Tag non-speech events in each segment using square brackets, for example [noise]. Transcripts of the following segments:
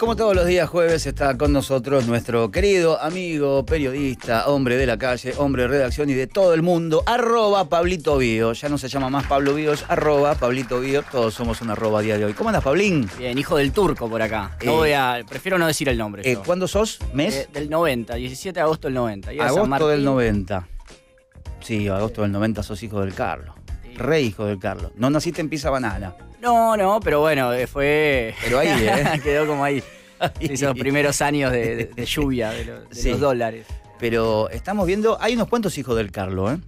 como todos los días jueves está con nosotros nuestro querido amigo, periodista, hombre de la calle, hombre de redacción y de todo el mundo, arroba Pablito Ya no se llama más Pablo es arroba Pablito Todos somos un arroba a día de hoy. ¿Cómo andas, Pablín? Bien, hijo del turco por acá. Eh, prefiero no decir el nombre. Eh, ¿Cuándo sos? ¿Mes? Eh, del 90, 17 de agosto del 90. agosto del 90. Sí, agosto del 90 sos hijo del Carlos. Re hijo del Carlos. No naciste en Pisa Banana. No, no, pero bueno, eh, fue. Pero ahí, ¿eh? [laughs] Quedó como ahí. Esos primeros años de, lluvia, de, los dólares. Pero estamos viendo, hay unos cuantos hijos del Carlo ¿eh?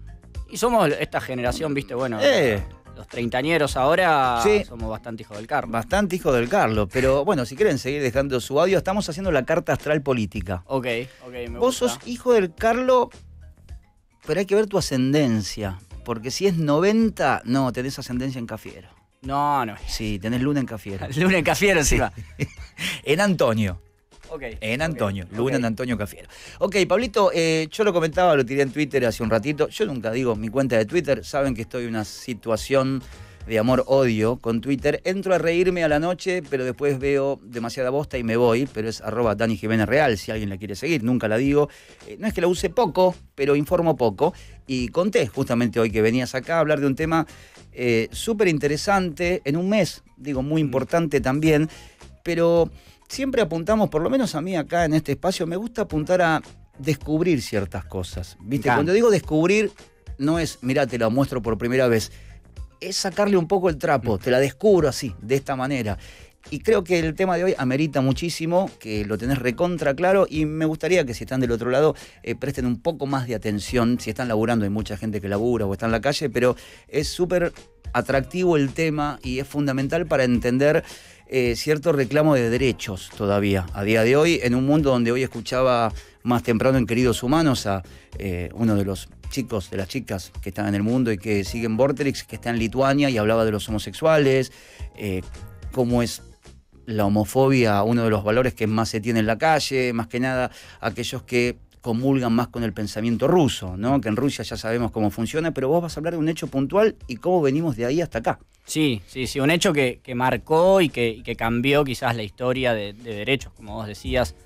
Y somos esta generación, viste, bueno. Eh. Los treintañeros ahora somos bastante hijos del Carlo Bastante hijos del Carlos, pero bueno, si quieren seguir dejando su audio, estamos haciendo la carta astral política. Ok, ok, me Vos sos hijo del Carlo, pero hay que ver tu ascendencia. Porque si es 90, no, tenés ascendencia en Cafiero. No, no. Sí, tenés luna en Cafiero. [laughs] luna en Cafiero, sí. [laughs] en Antonio. Ok. en Antonio, Luna en Antonio Cafiero. Ok, Pablito, eh, yo lo comentaba, lo tiré en Twitter hace un ratito. Yo nunca digo mi cuenta de Twitter. Saben que estoy en una situación de amor-odio con Twitter. Entro a reírme a la noche, pero después veo demasiada bosta y me voy, pero es arroba Dani Jiménez Real, si alguien la quiere seguir, nunca la digo. Eh, no es que la use poco, pero informo poco. Y conté justamente hoy que venías acá a hablar de un tema eh, súper interesante, en un mes, digo, muy mm. importante también, pero siempre apuntamos, por lo menos a mí acá en este espacio, me gusta apuntar a descubrir ciertas cosas. ¿Viste? Cuando digo descubrir, no es, mirá, te lo muestro por primera vez es sacarle un poco el trapo, mm. te la descubro así, de esta manera. Y creo que el tema de hoy amerita muchísimo, que lo tenés recontra claro y me gustaría que si están del otro lado eh, presten un poco más de atención, si están laburando, hay mucha gente que labura o está en la calle, pero es súper atractivo el tema y es fundamental para entender eh, cierto reclamo de derechos todavía a día de hoy, en un mundo donde hoy escuchaba más temprano en Queridos Humanos a eh, uno de los chicos, de las chicas que están en el mundo y que siguen Vortex, que está en Lituania y hablaba de los homosexuales, eh, cómo es la homofobia uno de los valores que más se tiene en la calle, más que nada aquellos que comulgan más con el pensamiento ruso, ¿no? Que en Rusia ya sabemos cómo funciona, pero vos vas a hablar de un hecho puntual y cómo venimos de ahí hasta acá. Sí, sí, sí, un hecho que, marcó y que, cambió quizás la historia de derechos, como vos decías,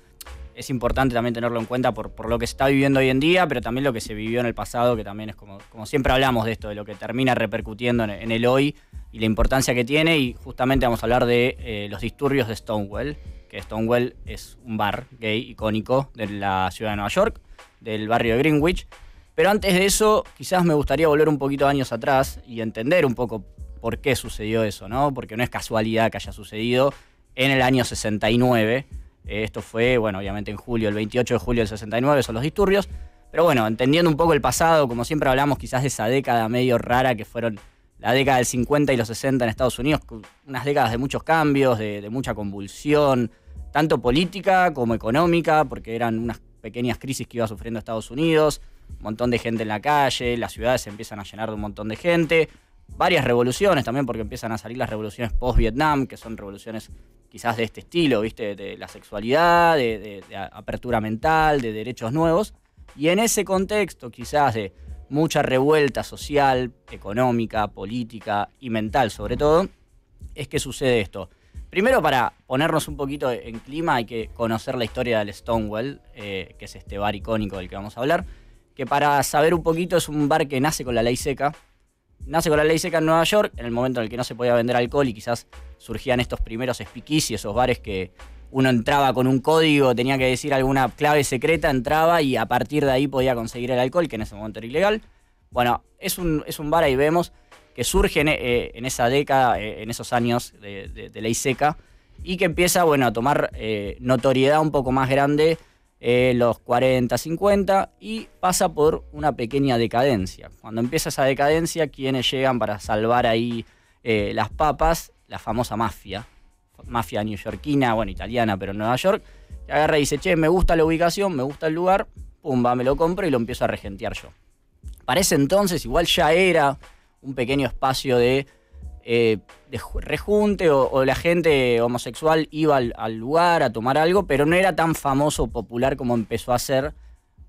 es importante también tenerlo en cuenta por, lo que se está viviendo hoy en día, pero también lo que se vivió en el pasado, que también es como, siempre hablamos de esto, de lo que termina repercutiendo en, el hoy y la importancia que tiene. Y justamente vamos a hablar de eh, los disturbios de Stonewall, que Stonewall es un bar gay icónico de la ciudad de Nueva York, del barrio de Greenwich. Pero antes de eso, quizás me gustaría volver un poquito años atrás y entender un poco por qué sucedió eso, ¿no? Porque no es casualidad que haya sucedido en el año 69 esto fue, bueno, obviamente en julio, el 28 de julio del 69 son los disturbios. Pero bueno, entendiendo un poco el pasado, como siempre hablamos quizás de esa década medio rara que fueron la década del 50 y los 60 en Estados Unidos, unas décadas de muchos cambios, de, mucha convulsión, tanto política como económica, porque eran unas pequeñas crisis que iba sufriendo Estados Unidos, un montón de gente en la calle, las ciudades se empiezan a llenar de un montón de gente, varias revoluciones también, porque empiezan a salir las revoluciones post-Vietnam, que son revoluciones quizás de este estilo, ¿viste? De la sexualidad, de, apertura mental, de derechos nuevos. Y en ese contexto, quizás de mucha revuelta social, económica, política y mental sobre todo, es que sucede esto. Primero, para ponernos un poquito en clima, hay que conocer la historia del Stonewall, eh, que es este bar icónico del que vamos a hablar, que para saber un poquito es un bar que nace con la ley seca, nace con la ley seca en Nueva York, en el momento en el que no se podía vender alcohol y quizás surgían estos primeros y esos bares que uno entraba con un código, tenía que decir alguna clave secreta, entraba y a partir de ahí podía conseguir el alcohol, que en ese momento era ilegal. Bueno, es un, es un bar, ahí vemos, que surge en, eh, esa década, eh, en esos años de, ley seca, y que empieza, bueno, a tomar eh, notoriedad un poco más grande eh, los 40, 50 y pasa por una pequeña decadencia. Cuando empieza esa decadencia, quienes llegan para salvar ahí eh, las papas, la famosa mafia, mafia neoyorquina, bueno, italiana, pero en Nueva York, que agarra y dice, che, me gusta la ubicación, me gusta el lugar, pumba, me lo compro y lo empiezo a regentear yo. Para ese entonces igual ya era un pequeño espacio de eh, de rejunte o, la gente homosexual iba al, lugar a tomar algo, pero no era tan famoso o popular como empezó a ser,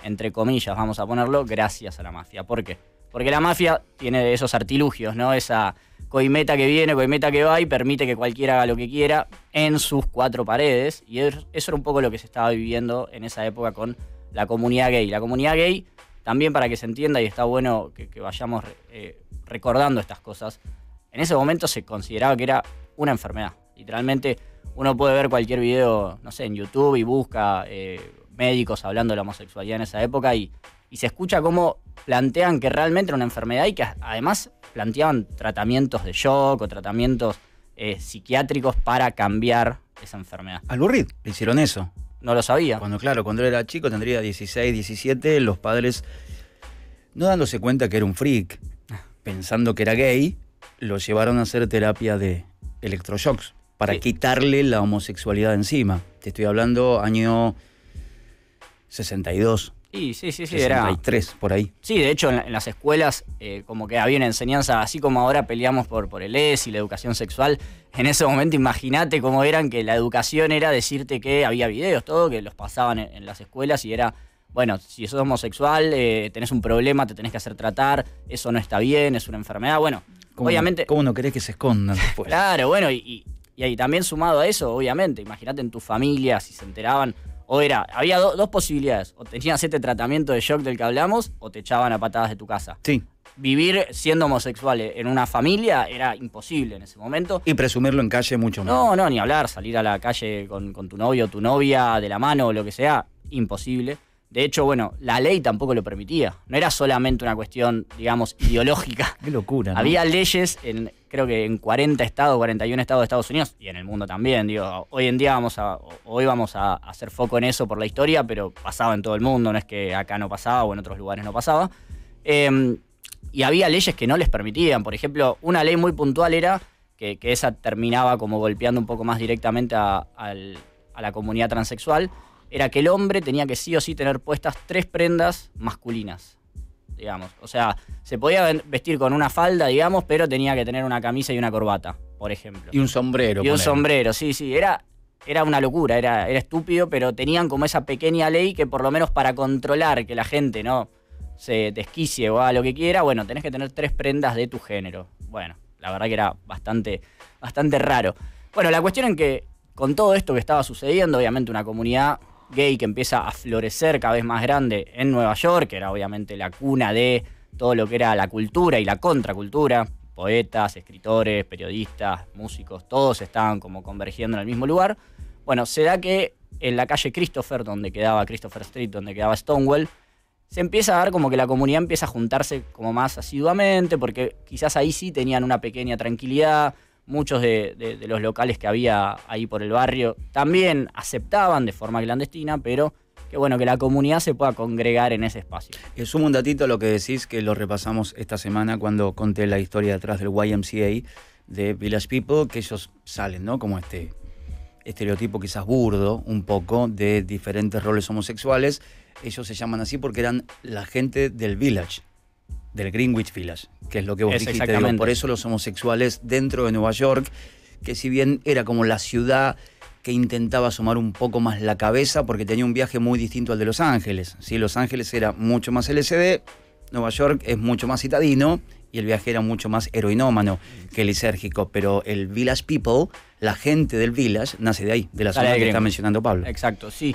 entre comillas, vamos a ponerlo, gracias a la mafia. ¿Por qué? Porque la mafia tiene esos artilugios, ¿no? Esa coimeta que viene, coimeta que va y permite que cualquiera haga lo que quiera en sus cuatro paredes. Y eso era un poco lo que se estaba viviendo en esa época con la comunidad gay. La comunidad gay, también para que se entienda y está bueno que, vayamos eh, recordando estas cosas, en ese momento se consideraba que era una enfermedad. Literalmente uno puede ver cualquier video, no sé, en YouTube y busca eh, médicos hablando de la homosexualidad en esa época y, se escucha cómo plantean que realmente era una enfermedad y que además planteaban tratamientos de shock o tratamientos eh, psiquiátricos para cambiar esa enfermedad. Al Burrit le hicieron eso. No lo sabía. Cuando, claro, cuando era chico, tendría 16, 17, los padres, no dándose cuenta que era un freak, ah. pensando que era gay, lo llevaron a hacer terapia de electroshocks para quitarle la homosexualidad encima. Te estoy hablando año 62. Sí, sí, sí, sí. 63, tres por ahí. Sí, de hecho, en, las escuelas, eh, como que había una enseñanza, así como ahora peleamos por, por el ES y la educación sexual, [laughs] en ese momento imagínate cómo eran que la educación era decirte que había videos, todo, que los pasaban en, las escuelas y era, bueno, si sos homosexual, eh, tenés un problema, te tenés que hacer tratar, eso no está bien, es una enfermedad. Bueno, ¿Cómo obviamente. No, ¿Cómo querés que se escondan [laughs] después? claro, bueno, y, y, también sumado a eso, obviamente, imagínate en tu familia, si se enteraban, o era, había dos posibilidades, o tenías este tratamiento de shock del que hablamos, o te echaban a patadas de tu casa. Sí. Vivir siendo homosexual en una familia era imposible en ese momento. Y presumirlo en calle mucho más. No, no, ni hablar, salir a la calle con, con tu novio o tu novia de la mano o lo que sea, imposible. De hecho, bueno, la ley tampoco lo permitía. No era solamente una cuestión, digamos, ideológica. [laughs] Qué locura. Había leyes en, creo que en 40 estados, 41 estados de Estados Unidos y en el mundo también. Digo, hoy en día vamos a, hoy vamos a hacer foco en eso por la historia, pero pasaba en todo el mundo, no es que acá no pasaba o en otros lugares no pasaba. Em, y había leyes que no les permitían. Por ejemplo, una ley muy puntual era que, esa terminaba como golpeando un poco más directamente a la comunidad transexual era que el hombre tenía que sí o sí tener puestas tres prendas masculinas, digamos. O sea, se podía vestir con una falda, digamos, pero tenía que tener una camisa y una corbata, por ejemplo. Y un sombrero. Y un sombrero, sí, sí. Era, era una locura, era, era estúpido, pero tenían como esa pequeña ley que por lo menos para controlar que la gente no se desquicie o a lo que quiera, bueno, tenés que tener tres prendas de tu género. Bueno, la verdad que era bastante, bastante raro. Bueno, la cuestión en que con todo esto que estaba sucediendo, obviamente una comunidad gay que empieza a florecer cada vez más grande en Nueva York, que era obviamente la cuna de todo lo que era la cultura y la contracultura. Poetas, escritores, periodistas, músicos, todos estaban como convergiendo en el mismo lugar. Bueno, se da que en la calle Christopher, donde quedaba Christopher Street, donde quedaba Stonewall, se empieza a dar como que la comunidad empieza a juntarse como más asiduamente, porque quizás ahí sí tenían una pequeña tranquilidad, muchos de, los locales que había ahí por el barrio también aceptaban de forma clandestina, pero que bueno, que la comunidad se pueda congregar en ese espacio. Y eh, sumo un datito a lo que decís, que lo repasamos esta semana cuando conté la historia detrás del YMCA de Village People, que ellos salen, ¿no? Como este estereotipo quizás burdo un poco de diferentes roles homosexuales. Ellos se llaman así porque eran la gente del village, del Greenwich Village, que es lo que vos dijiste. por eso los homosexuales dentro de Nueva York, que si bien era como la ciudad que intentaba asomar un poco más la cabeza porque tenía un viaje muy distinto al de Los Ángeles. si Los Ángeles era mucho más LCD, Nueva York es mucho más citadino y el viaje era mucho más heroinómano que lisérgico. Pero el Village People, la gente del Village, nace de ahí, de la zona que está mencionando Pablo. Exacto, sí.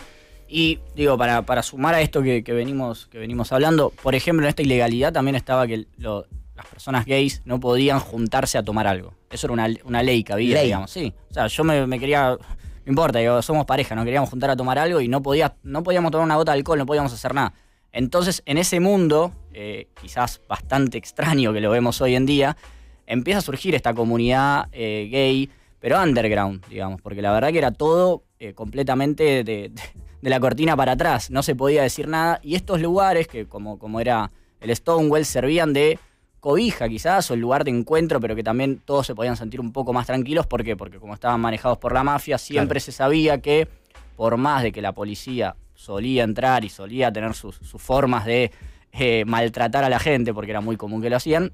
Y digo, para, para sumar a esto que, venimos, que venimos hablando, por ejemplo, en esta ilegalidad también estaba que las personas gays no podían juntarse a tomar algo. Eso era una, ley que había, digamos, sí. O sea, yo me, quería no importa, somos pareja, nos queríamos juntar a tomar algo y no, podía, no podíamos tomar una gota de alcohol, no podíamos hacer nada. Entonces, en ese mundo, eh, quizás bastante [laughs] extraño que lo vemos hoy en día, empieza a surgir esta comunidad eh, gay, pero underground, digamos, porque la verdad que era todo eh, completamente de, de la cortina para atrás, no se podía decir nada. Y estos lugares, que como, como era el Stonewall, servían de cobija quizás, o el lugar de encuentro, pero que también todos se podían sentir un poco más tranquilos. ¿Por qué? Porque como estaban manejados por la mafia, siempre se sabía que, por más de que la policía solía entrar y solía tener sus, formas de eh, maltratar a la gente, porque era muy común que lo hacían,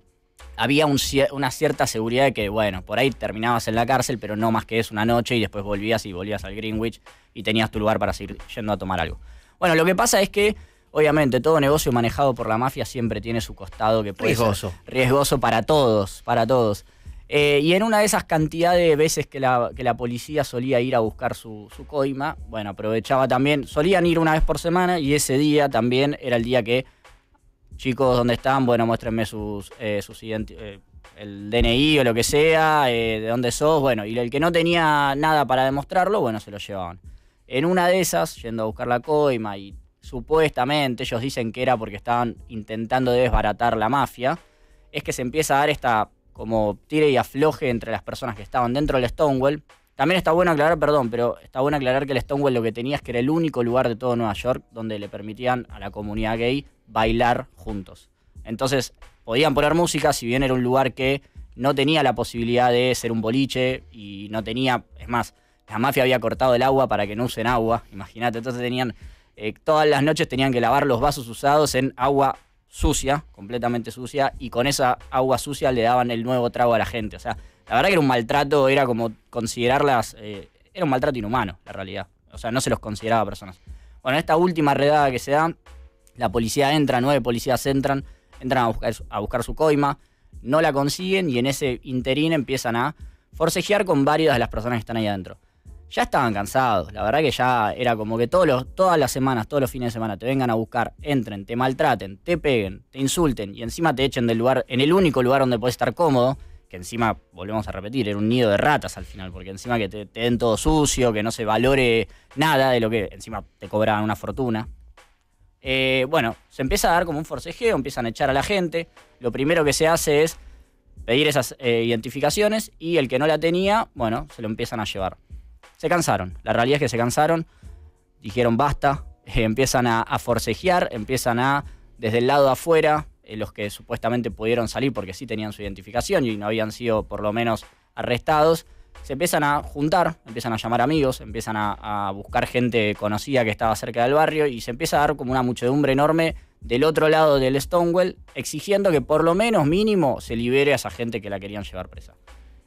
había una cierta seguridad de que, bueno, por ahí terminabas en la cárcel, pero no más que es una noche y después volvías y volvías al Greenwich y tenías tu lugar para seguir yendo a tomar algo. Bueno, lo que pasa es que, obviamente, todo negocio manejado por la mafia siempre tiene su costado que puede riesgoso. Ser riesgoso para todos, para todos. Eh, y en una de esas cantidades de veces que la, la policía solía ir a buscar su, su coima, bueno, aprovechaba también, solían ir una vez por semana y ese día también era el día que chicos, ¿dónde están? Bueno, muéstrenme sus, eh, eh, el DNI o lo que sea, eh, de dónde sos, bueno, y el que no tenía nada para demostrarlo, bueno, se lo llevaban. En una de esas, yendo a buscar la coima y supuestamente ellos dicen que era porque estaban intentando desbaratar la mafia, es que se empieza a dar esta como tire y afloje entre las personas que estaban dentro del Stonewall. También está bueno aclarar, perdón, pero está bueno aclarar que el Stonewall lo que tenía es que era el único lugar de todo Nueva York donde le permitían a la comunidad gay bailar juntos. Entonces podían poner música, si bien era un lugar que no tenía la posibilidad de ser un boliche y no tenía, es más, la mafia había cortado el agua para que no usen agua, imagínate, entonces tenían, eh, todas las noches tenían que lavar los vasos usados en agua sucia, completamente sucia, y con esa agua sucia le daban el nuevo trago a la gente. O sea, la verdad que era un maltrato, era como considerarlas, eh, era un maltrato inhumano, la realidad. O sea, no se los consideraba personas. Bueno, en esta última redada que se da, la policía entra, nueve policías entran, entran a buscar, su coima, no la consiguen y en ese interín empiezan a forcejear con varias de las personas que están ahí adentro. Ya estaban cansados, la verdad que ya era como que todas las semanas, todos los fines de semana te vengan a buscar, entren, te maltraten, te peguen, te insulten y encima te echen del lugar, en el único lugar donde puedes estar cómodo, que encima, volvemos a repetir, era un nido de ratas al final, porque encima que te, te den todo sucio, que no se valore nada de lo que encima te cobraban una fortuna, eh, bueno, se empieza a dar como un forcejeo, empiezan a echar a la gente. Lo primero que se hace es pedir esas eh, identificaciones y el que no la tenía, bueno, se lo empiezan a llevar. Se cansaron, la realidad es que se cansaron, dijeron basta, [laughs] empiezan a, forcejear, empiezan a, desde el lado afuera, eh, los que supuestamente pudieron salir porque sí tenían su identificación y no habían sido por lo menos arrestados, se empiezan a juntar, empiezan a llamar amigos, empiezan a, buscar gente conocida que estaba cerca del barrio y se empieza a dar como una muchedumbre enorme del otro lado del Stonewall, exigiendo que por lo menos mínimo se libere a esa gente que la querían llevar presa.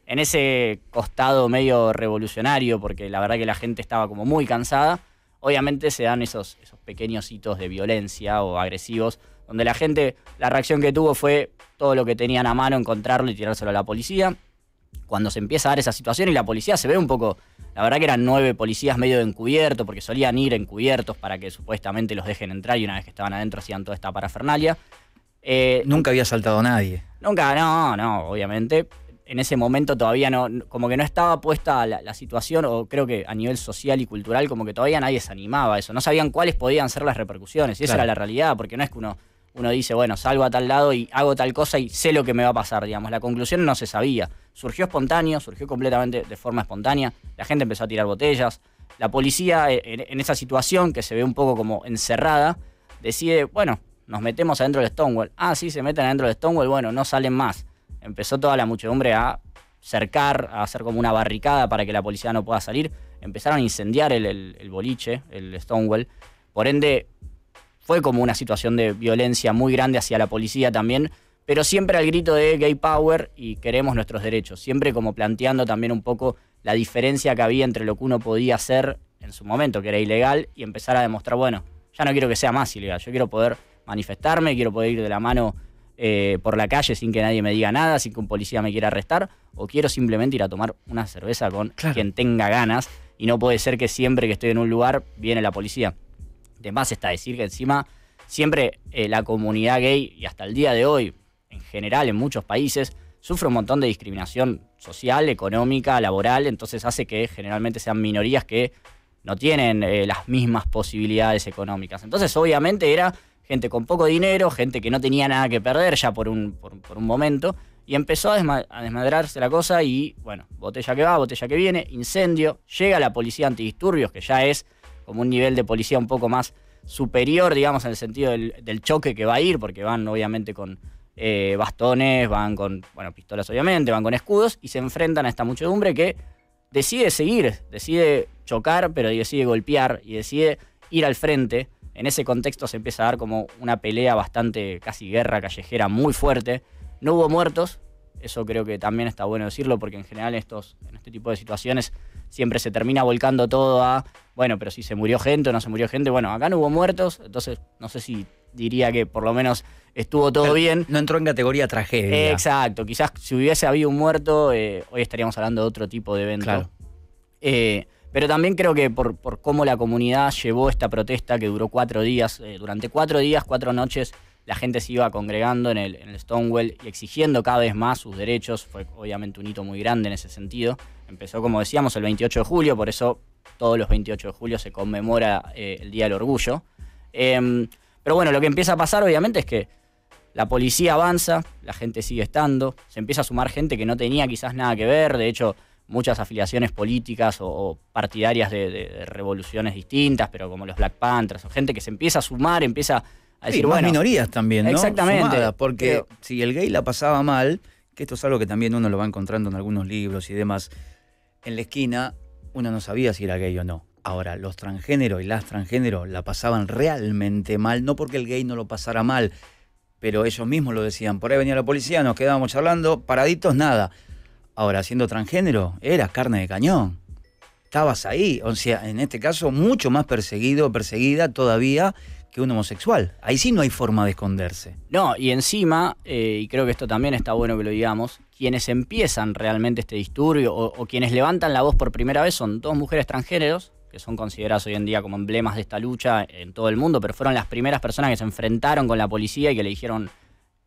En ese costado medio revolucionario, porque la verdad que la gente estaba como muy cansada, obviamente se dan esos, esos pequeños hitos de violencia o agresivos, donde la gente, la reacción que tuvo fue todo lo que tenían a mano, encontrarlo y tirárselo a la policía cuando se empieza a dar esa situación y la policía se ve un poco, la verdad que eran nueve policías medio de encubierto, porque solían ir encubiertos para que supuestamente los dejen entrar y una vez que estaban adentro hacían toda esta parafernalia. Eh, nunca había saltado nadie. Nunca, no, no, obviamente. En ese momento todavía no, como que no estaba puesta la, situación, o creo que a nivel social y cultural, como que todavía nadie se animaba a eso. No sabían cuáles podían ser las repercusiones, y esa era la realidad, porque no es que uno uno dice, bueno, salgo a tal lado y hago tal cosa y sé lo que me va a pasar, digamos. La conclusión no se sabía. Surgió espontáneo, surgió completamente de forma espontánea. La gente empezó a tirar botellas. La policía, eh, en, esa situación que se ve un poco como encerrada, decide, bueno, nos metemos adentro del Stonewall. Ah, sí, se meten adentro del Stonewall, bueno, no salen más. Empezó toda la muchedumbre a cercar, a hacer como una barricada para que la policía no pueda salir. Empezaron a incendiar el, el boliche, el Stonewall. Por ende, fue como una situación de violencia muy grande hacia la policía también, pero siempre al grito de gay power y queremos nuestros derechos, siempre como planteando también un poco la diferencia que había entre lo que uno podía hacer en su momento, que era ilegal, y empezar a demostrar, bueno, ya no quiero que sea más ilegal, yo quiero poder manifestarme, quiero poder ir de la mano eh, por la calle sin que nadie me diga nada, sin que un policía me quiera arrestar, o quiero simplemente ir a tomar una cerveza con quien tenga ganas, y no puede ser que siempre que estoy en un lugar viene la policía. Además más está decir que encima siempre eh, la comunidad gay, y hasta el día de hoy, en general, en muchos países, sufre un montón de discriminación social, económica, laboral, entonces hace que generalmente sean minorías que no tienen eh, las mismas posibilidades económicas. Entonces, obviamente, era gente con poco dinero, gente que no tenía nada que perder ya por un, por, un momento, y empezó a, desmadrarse la cosa y, bueno, botella que va, botella que viene, incendio, llega la policía antidisturbios, que ya es como un nivel de policía un poco más superior, digamos, en el sentido del, choque que va a ir, porque van obviamente con eh, bastones, van con, bueno, pistolas obviamente, van con escudos y se enfrentan a esta muchedumbre que decide seguir, decide chocar, pero decide golpear y decide ir al frente. En ese contexto se empieza a dar como una pelea bastante, casi guerra callejera, muy fuerte. No hubo muertos, eso creo que también está bueno decirlo, porque en general estos, en este tipo de situaciones siempre se termina volcando todo a, bueno, pero si se murió gente o no se murió gente, bueno, acá no hubo muertos, entonces no sé si diría que por lo menos estuvo todo bien. No entró en categoría tragedia. exacto, quizás si hubiese habido un muerto, eh, hoy estaríamos hablando de otro tipo de evento. Claro. Eh, pero también creo que por, por, cómo la comunidad llevó esta protesta que duró cuatro días, eh, durante cuatro días, cuatro noches, la gente se iba congregando en el, Stonewall y exigiendo cada vez más sus derechos. Fue obviamente un hito muy grande en ese sentido. Empezó, como decíamos, el 28 de julio, por eso todos los 28 de julio se conmemora eh, el Día del Orgullo. Em, pero bueno, lo que empieza a pasar obviamente es que la policía avanza, la gente sigue estando, se empieza a sumar gente que no tenía quizás nada que ver, de hecho muchas afiliaciones políticas o, partidarias de, de, revoluciones distintas, pero como los Black Panthers, o gente que se empieza a sumar, empieza es decir, más minorías también, ¿no? Exactamente. porque si el gay la pasaba mal, que esto es algo que también uno lo va encontrando en algunos libros y demás, en la esquina uno no sabía si era gay o no. Ahora, los transgéneros y las transgéneros la pasaban realmente mal, no porque el gay no lo pasara mal, pero ellos mismos lo decían. Por ahí venía la policía, nos quedábamos charlando, paraditos, nada. Ahora, siendo transgénero, eras carne de cañón. Estabas ahí, o sea, en este caso, mucho más perseguido, perseguida todavía que un homosexual. Ahí sí no hay forma de esconderse. No, y encima, eh, y creo que esto también está bueno que lo digamos, quienes empiezan realmente este disturbio o, quienes levantan la voz por primera vez son dos mujeres transgéneros, que son consideradas hoy en día como emblemas de esta lucha en todo el mundo, pero fueron las primeras personas que se enfrentaron con la policía y que le dijeron,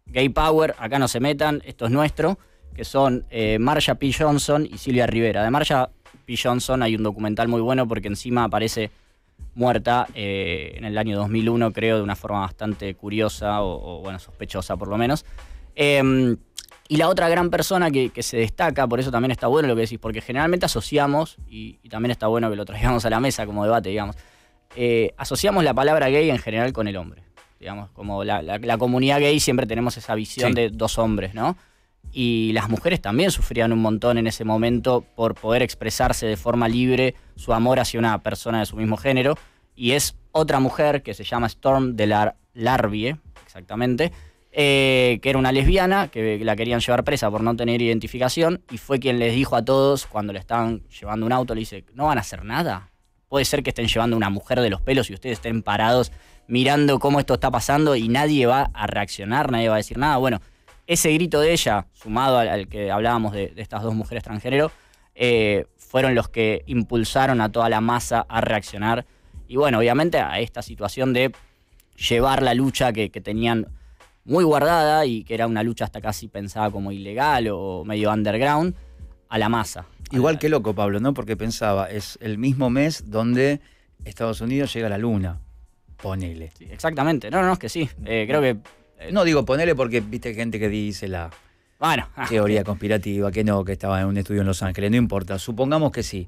gay power, acá no se metan, esto es nuestro, que son eh, Marsha P. Johnson y Silvia Rivera. De Marsha P. Johnson hay un documental muy bueno porque encima aparece muerta eh, en el año 2001, creo, de una forma bastante curiosa o, bueno, sospechosa por lo menos. Em, y la otra gran persona que, se destaca, por eso también está bueno lo que decís, porque generalmente asociamos, y, también está bueno que lo traigamos a la mesa como debate, digamos, eh, asociamos la palabra gay en general con el hombre. Digamos, como la, comunidad gay siempre tenemos esa visión de dos hombres, ¿no? y las mujeres también sufrían un montón en ese momento por poder expresarse de forma libre su amor hacia una persona de su mismo género. Y es otra mujer que se llama Storm de la Larvie, exactamente, eh, que era una lesbiana, que la querían llevar presa por no tener identificación, y fue quien les dijo a todos cuando le estaban llevando un auto, le dice, no van a hacer nada. Puede ser que estén llevando una mujer de los pelos y ustedes estén parados mirando cómo esto está pasando y nadie va a reaccionar, nadie va a decir nada. Bueno, ese grito de ella, sumado al, que hablábamos de, estas dos mujeres transgénero, eh, fueron los que impulsaron a toda la masa a reaccionar. Y bueno, obviamente a esta situación de llevar la lucha que, tenían muy guardada y que era una lucha hasta casi pensada como ilegal o medio underground, a la masa. Igual que loco, Pablo, ¿no? Porque pensaba, es el mismo mes donde Estados Unidos llega a la luna. Ponele. exactamente. No, no, es que sí. Eh, creo que eh, no digo ponele porque viste gente que dice la ah, teoría conspirativa, que no, que estaba en un estudio en Los Ángeles, no importa. Supongamos que sí.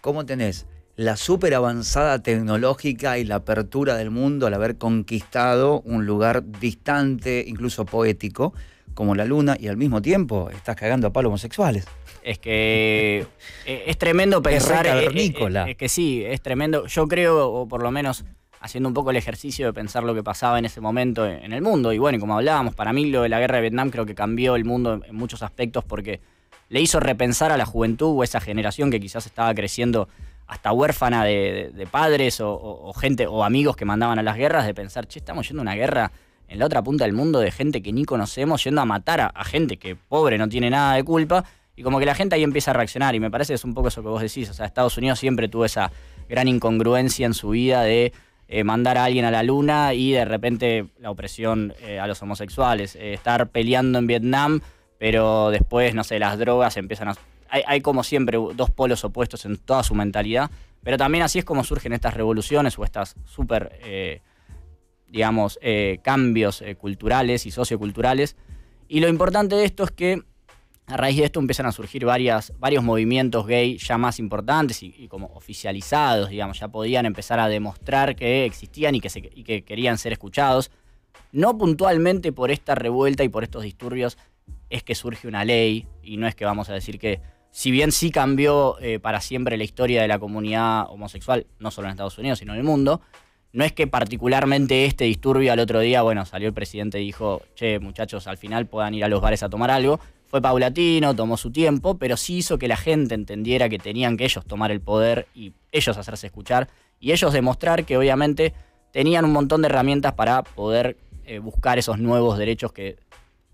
¿Cómo tenés la super avanzada tecnológica y la apertura del mundo al haber conquistado un lugar distante, incluso poético, como la luna, y al mismo tiempo estás cagando a palos homosexuales? Es que eh, es tremendo pensar. Es, eh, es que sí, es tremendo. Yo creo, o por lo menos haciendo un poco el ejercicio de pensar lo que pasaba en ese momento en el mundo. Y bueno, como hablábamos, para mí lo de la guerra de Vietnam creo que cambió el mundo en muchos aspectos porque le hizo repensar a la juventud o esa generación que quizás estaba creciendo hasta huérfana de, padres o, gente o amigos que mandaban a las guerras, de pensar, che, estamos yendo a una guerra en la otra punta del mundo de gente que ni conocemos, yendo a matar a, a gente que pobre no tiene nada de culpa. Y como que la gente ahí empieza a reaccionar, y me parece que es un poco eso que vos decís. O sea, Estados Unidos siempre tuvo esa gran incongruencia en su vida de eh, mandar a alguien a la luna y de repente la opresión eh, a los homosexuales, eh, estar peleando en Vietnam, pero después, no sé, las drogas empiezan a... Hay, como siempre dos polos opuestos en toda su mentalidad, pero también así es como surgen estas revoluciones o estas súper, digamos, cambios culturales y socioculturales. Y lo importante de esto es que a raíz de esto empiezan a surgir varios movimientos gay ya más importantes y, como oficializados, digamos, ya podían empezar a demostrar que existían y que, se, querían ser escuchados. No puntualmente por esta revuelta y por estos disturbios es que surge una ley y no es que vamos a decir que, si bien sí cambió eh, para siempre la historia de la comunidad homosexual, no solo en Estados Unidos, sino en el mundo, no es que particularmente este disturbio al otro día, bueno, salió el presidente y dijo, che, muchachos, al final puedan ir a los bares a tomar algo fue paulatino, tomó su tiempo, pero sí hizo que la gente entendiera que tenían que ellos tomar el poder y ellos hacerse escuchar y ellos demostrar que obviamente tenían un montón de herramientas para poder eh, buscar esos nuevos derechos que,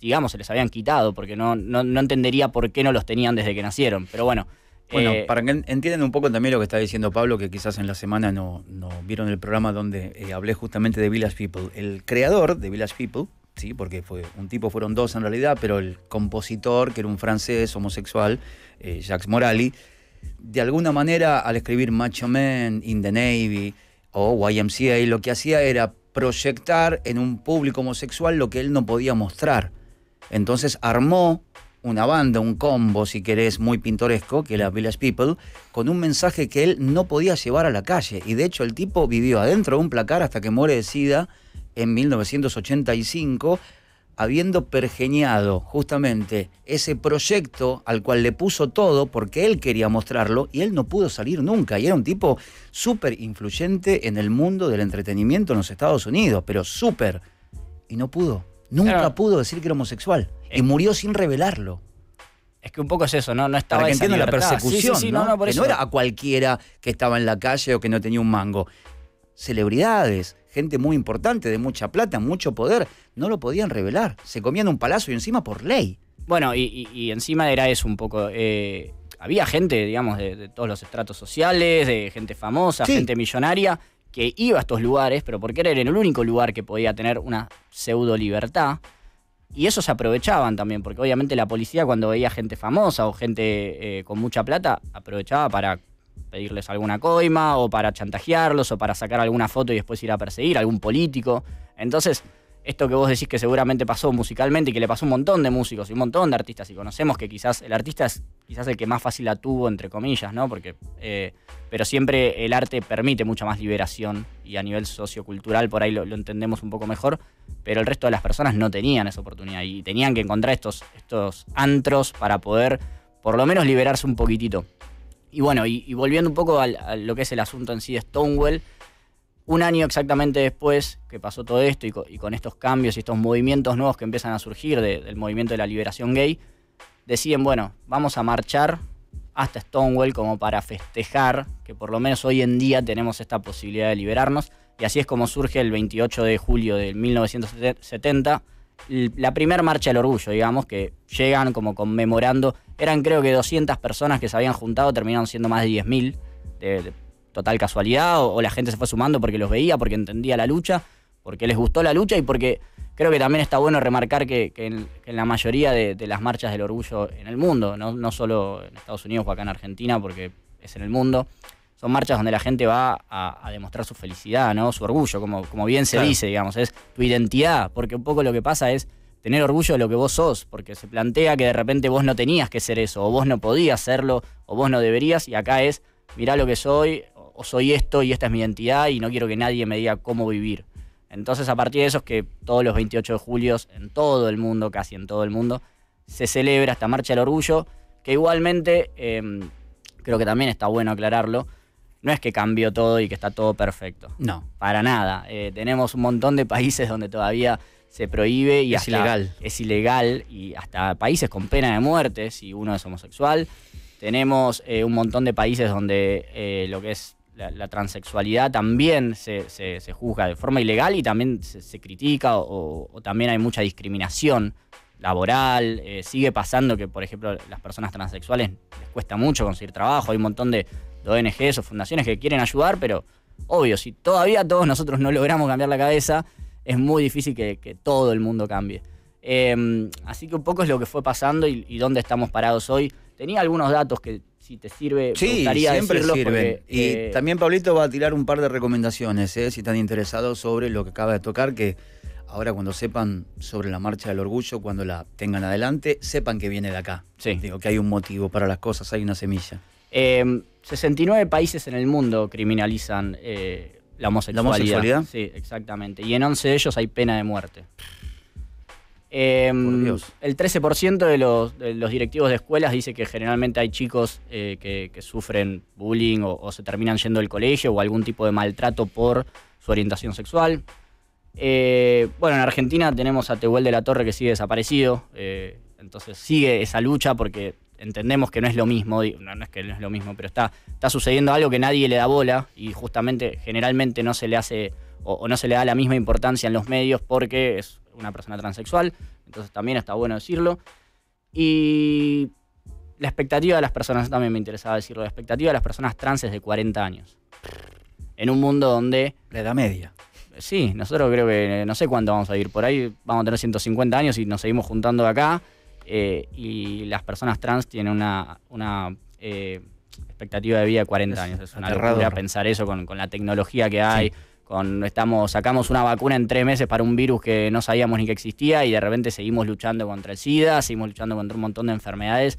digamos, se les habían quitado, porque no, no, entendería por qué no los tenían desde que nacieron. Pero bueno. Bueno, eh, para que entiendan un poco también lo que está diciendo Pablo, que quizás en la semana no, no vieron el programa donde eh, hablé justamente de Village People. El creador de Village People, ¿sí? porque fue un tipo, fueron dos en realidad, pero el compositor, que era un francés homosexual, eh, Jacques Morali, de alguna manera al escribir Macho Man, In the Navy o YMCA, lo que hacía era proyectar en un público homosexual lo que él no podía mostrar. Entonces armó una banda, un combo, si querés, muy pintoresco, que era Village People, con un mensaje que él no podía llevar a la calle. Y de hecho el tipo vivió adentro de un placar hasta que muere de sida en 1985, habiendo pergeñado justamente ese proyecto al cual le puso todo porque él quería mostrarlo y él no pudo salir nunca. Y era un tipo súper influyente en el mundo del entretenimiento en los Estados Unidos, pero súper. Y no pudo. Nunca pudo decir que era homosexual. y eh. murió sin revelarlo. Es que un poco es eso, ¿no? No estaba en la persecución, ¿no? no era a cualquiera que estaba en la calle o que no tenía un mango. Celebridades, gente muy importante, de mucha plata, mucho poder, no lo podían revelar. Se comían un palacio y encima por ley. Bueno, y, encima era eso un poco. Eh, había gente, digamos, de, todos los estratos sociales, de gente famosa, gente millonaria, que iba a estos lugares, pero porque era el único lugar que podía tener una pseudo libertad. Y eso se aprovechaban también, porque obviamente la policía cuando veía gente famosa o gente eh, con mucha plata, aprovechaba para pedirles alguna coima o para chantajearlos o para sacar alguna foto y después ir a perseguir a algún político. Entonces, esto que vos decís que seguramente pasó musicalmente y que le pasó a un montón de músicos y un montón de artistas y conocemos que quizás el artista es quizás el que más fácil la tuvo, entre comillas, ¿no? Porque, eh, pero siempre el arte permite mucha más liberación y a nivel sociocultural por ahí lo, entendemos un poco mejor, pero el resto de las personas no tenían esa oportunidad y tenían que encontrar estos, estos antros para poder por lo menos liberarse un poquitito y bueno, y, volviendo un poco a lo que es el asunto en sí de Stonewall, un año exactamente después que pasó todo esto y con, estos cambios y estos movimientos nuevos que empiezan a surgir del movimiento de la liberación gay, deciden, bueno, vamos a marchar hasta Stonewall como para festejar que por lo menos hoy en día tenemos esta posibilidad de liberarnos. Y así es como surge el 28 de julio de 1970 la primera marcha del orgullo, digamos, que llegan como conmemorando. Eran creo que 200 personas que se habían juntado, terminaron siendo más de 10.000, de, total casualidad, o, la gente se fue sumando porque los veía, porque entendía la lucha, porque les gustó la lucha y porque creo que también está bueno remarcar que, en, la mayoría de, las marchas del orgullo en el mundo, no, no solo en Estados Unidos o acá en Argentina, porque es en el mundo, son marchas donde la gente va a, demostrar su felicidad, ¿no? Su orgullo, como, como bien se dice, digamos, es tu identidad, porque un poco lo que pasa es tener orgullo de lo que vos sos, porque se plantea que de repente vos no tenías que ser eso, o vos no podías serlo, o vos no deberías, y acá es, mirá lo que soy, o soy esto y esta es mi identidad y no quiero que nadie me diga cómo vivir. Entonces a partir de eso es que todos los 28 de julio, en todo el mundo, casi en todo el mundo, se celebra esta Marcha del Orgullo, que igualmente, em, creo que también está bueno aclararlo, no es que cambió todo y que está todo perfecto. No. Para nada. Eh, tenemos un montón de países donde todavía se prohíbe y es ilegal. Es ilegal y hasta países con pena de muerte si uno es homosexual. Tenemos eh, un montón de países donde eh, lo que es la, transexualidad también se, se, juzga de forma ilegal y también se, critica o, también hay mucha discriminación laboral. Eh, sigue pasando que, por ejemplo, las personas transexuales les cuesta mucho conseguir trabajo. Hay un montón de, ONGs o fundaciones que quieren ayudar, pero obvio, si todavía todos nosotros no logramos cambiar la cabeza, es muy difícil que, todo el mundo cambie. Em, así que un poco es lo que fue pasando y, dónde estamos parados hoy. Tenía algunos datos que si te sirve, gustaría siempre y eh, también Pablito va a tirar un par de recomendaciones, eh, si están interesados sobre lo que acaba de tocar, que ahora cuando sepan sobre la marcha del orgullo, cuando la tengan adelante, sepan que viene de acá. Sí. Digo, que hay un motivo para las cosas, hay una semilla. 69 em, países en el mundo criminalizan eh, la homosexualidad. ¿La homosexualidad? Sí, exactamente. Y en 11 de ellos hay pena de muerte. Em, el 13% de los, directivos de escuelas dice que generalmente hay chicos eh, que, sufren bullying o, o, se terminan yendo del colegio o algún tipo de maltrato por su orientación sexual. Eh, bueno, en Argentina tenemos a Tehuel de la Torre que sigue desaparecido. Eh, entonces sigue esa lucha porque entendemos que no es lo mismo. No, es que no es lo mismo, pero está, sucediendo algo que nadie le da bola y justamente generalmente no se le hace o, no se le da la misma importancia en los medios porque es una persona transexual. Entonces también está bueno decirlo. Y la expectativa de las personas, también me interesaba decirlo, la expectativa de las personas trans de 40 años. En un mundo donde... La edad media sí, nosotros creo que eh, no sé cuándo vamos a ir por ahí, vamos a tener 150 años y nos seguimos juntando acá. Eh, y las personas trans tienen una, una eh, expectativa de vida de 40 años. Es una locura pensar eso con, la tecnología que hay. Con, estamos, sacamos una vacuna en tres meses para un virus que no sabíamos ni que existía y de repente seguimos luchando contra el SIDA, seguimos luchando contra un montón de enfermedades.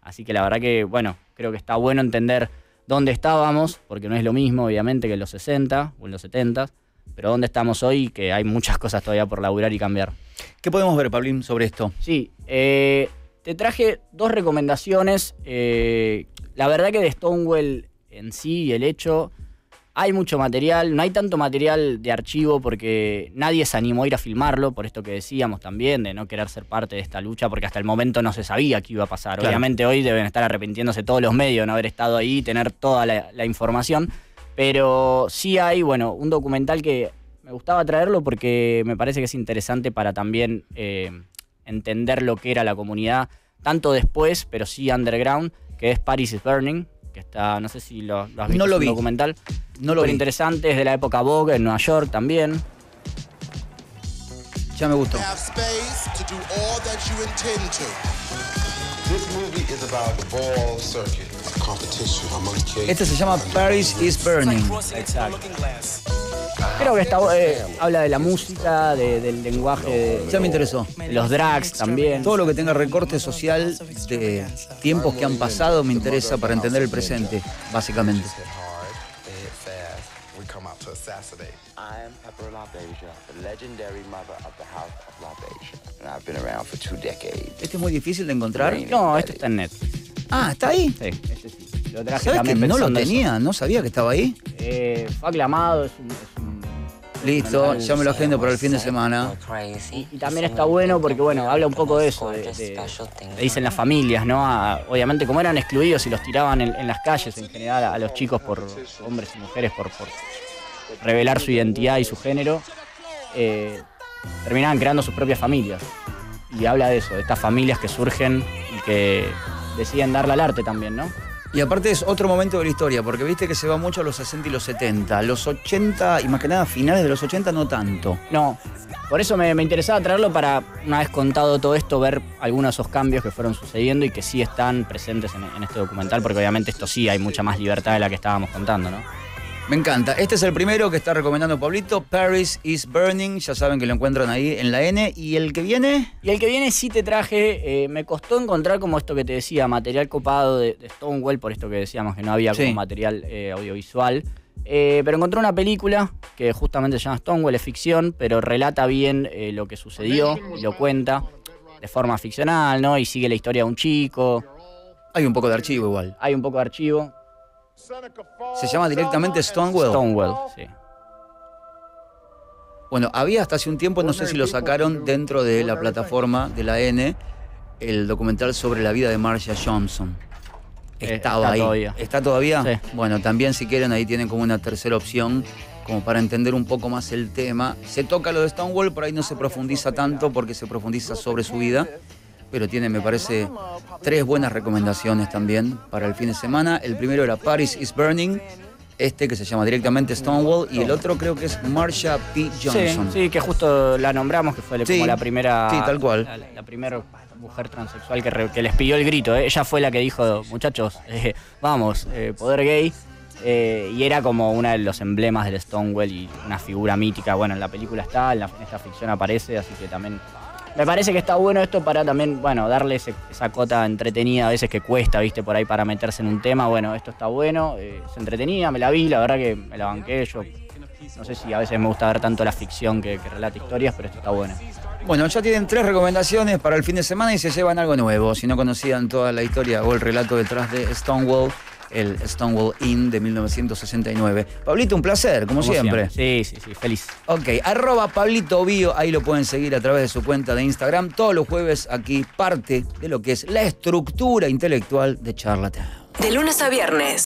Así que la verdad que, bueno, creo que está bueno entender dónde estábamos, porque no es lo mismo, obviamente, que en los 60 o en los 70 pero dónde estamos hoy, que hay muchas cosas todavía por laburar y cambiar. ¿Qué podemos ver, Pablín, sobre esto? Sí, eh, te traje dos recomendaciones. Eh, la verdad que de Stonewell en sí y el hecho, hay mucho material, no hay tanto material de archivo porque nadie se animó a ir a filmarlo, por esto que decíamos también, de no querer ser parte de esta lucha, porque hasta el momento no se sabía qué iba a pasar. Obviamente hoy deben estar arrepintiéndose todos los medios de no haber estado ahí y tener toda la información. Pero sí hay, bueno, un documental que me gustaba traerlo porque me parece que es interesante para también eh, entender lo que era la comunidad, tanto después, pero sí underground, que es Paris is Burning, que está, no sé si lo, has visto, documental. No lo interesante, es de la época Vogue, en Nueva York también. Ya me gustó. Este se llama Paris is Burning. Exacto. Creo que esta, eh, habla de la música, del lenguaje. Ya me interesó. los drags también. Todo lo que tenga recorte social de tiempos que han pasado me interesa para entender el presente, básicamente. am Pepper the legendary mother of the house Ah, este es muy difícil de encontrar. No, este está en net Ah, ¿está ahí? Sí, Lo traje ¿Sabes que no lo tenía? No sabía que estaba ahí. Eh, fue aclamado, Listo, ya me lo agendo para el fin de semana. Y, también está bueno porque, bueno, habla un poco de eso. De, dicen las familias, ¿no? obviamente, como eran excluidos y los tiraban en, las calles en general a, los chicos, por hombres y mujeres, por, revelar su identidad y su género. Eh, terminaban creando sus propias familias. Y habla de eso, de estas familias que surgen y que deciden darle al arte también, ¿no? Y aparte es otro momento de la historia, porque viste que se va mucho a los 60 y los 70. Los 80, y más que nada finales de los 80, no tanto. No, por eso me, interesaba traerlo para, una vez contado todo esto, ver algunos de esos cambios que fueron sucediendo y que sí están presentes en este documental, porque obviamente esto sí hay mucha más libertad de la que estábamos contando, ¿no? Me encanta. Este es el primero que está recomendando Pablito. Paris is Burning. Ya saben que lo encuentran ahí en la N. ¿Y el que viene? Y el que viene sí te traje. Eh, me costó encontrar como esto que te decía, material copado de, Stonewall, por esto que decíamos que no había material eh, audiovisual. Eh, pero encontré una película que justamente se llama Stonewall, es ficción, pero relata bien lo que sucedió y lo cuenta de forma ficcional, ¿no? Y sigue la historia de un chico. Hay un poco de archivo igual. Hay un poco de archivo se llama directamente Stonewall? sí. Bueno, había hasta hace un tiempo, no sé si lo sacaron dentro de la plataforma de la N, el documental sobre la vida de Marcia Johnson. Eh, Estaba está ahí. Todavía. ¿Está todavía? Sí. Bueno, también si quieren ahí tienen como una tercera opción, como para entender un poco más el tema. Se toca lo de Stonewall, por ahí no se profundiza tanto porque se profundiza sobre su vida pero tiene, me parece, tres buenas recomendaciones también para el fin de semana. El primero era Paris is Burning, este que se llama directamente Stonewall y el otro creo que es Marsha P. Johnson. Sí, que justo la nombramos, que fue como la primera. Sí, tal cual. La, primera mujer transexual que, les pidió el grito. ¿eh? Ella fue la que dijo, muchachos, eh, vamos, eh, poder gay. y era como uno de los emblemas del Stonewall y una figura mítica. Bueno, en la película está, la, en esta ficción aparece, así que también me parece que está bueno esto para también, bueno, darle esa cota entretenida a veces que cuesta, viste, por ahí para meterse en un tema. Bueno, esto está bueno, eh, se entretenía, me la vi, la verdad que me la banqué yo. No sé si a veces me gusta ver tanto la ficción que, que relata historias, pero esto está bueno. Bueno, ya tienen tres recomendaciones para el fin de semana y se llevan algo nuevo. Si no conocían toda la historia o el relato detrás de Stonewall el Stonewall Inn de 1969. Pablito, un placer, como, siempre. Sí, sí, sí, feliz. Ok, arroba Pablito Bio, ahí lo pueden seguir a través de su cuenta de Instagram. Todos los jueves aquí parte de lo que es la estructura intelectual de Charlatan. De lunes a viernes.